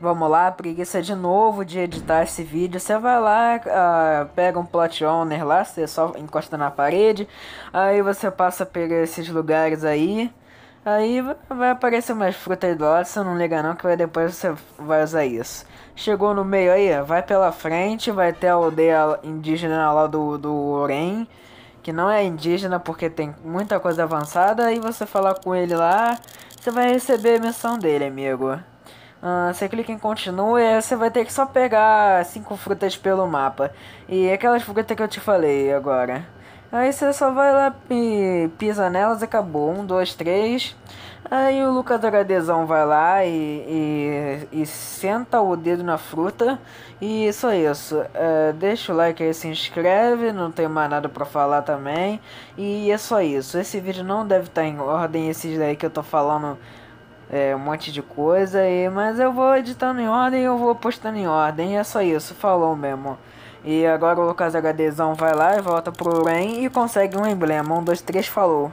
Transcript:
Vamos lá, preguiça de novo de editar esse vídeo. Você vai lá, uh, pega um plot owner lá, você só encosta na parede. Aí você passa por esses lugares aí. Aí vai aparecer umas frutas aí do lado, você não liga não, que depois você vai usar isso. Chegou no meio aí, vai pela frente, vai até a aldeia indígena lá do, do Orem, que não é indígena porque tem muita coisa avançada, aí você falar com ele lá, você vai receber a missão dele, amigo. Uh, você clica em e você vai ter que só pegar cinco frutas pelo mapa. E aquelas frutas que eu te falei agora. Aí você só vai lá e pisa nelas e acabou. Um, dois, três. Aí o Lucas Agadezão vai lá e, e, e, senta o dedo na fruta. E só isso. Uh, deixa o like aí, se inscreve. Não tem mais nada pra falar também. E é só isso. Esse vídeo não deve estar tá em ordem. Esses daí que eu tô falando é, um monte de coisa, e, mas eu vou editando em ordem eu vou postando em ordem, é só isso, falou mesmo. E agora o Lucas HDzão vai lá e volta pro Ren e consegue um emblema, um, dois, três, falou.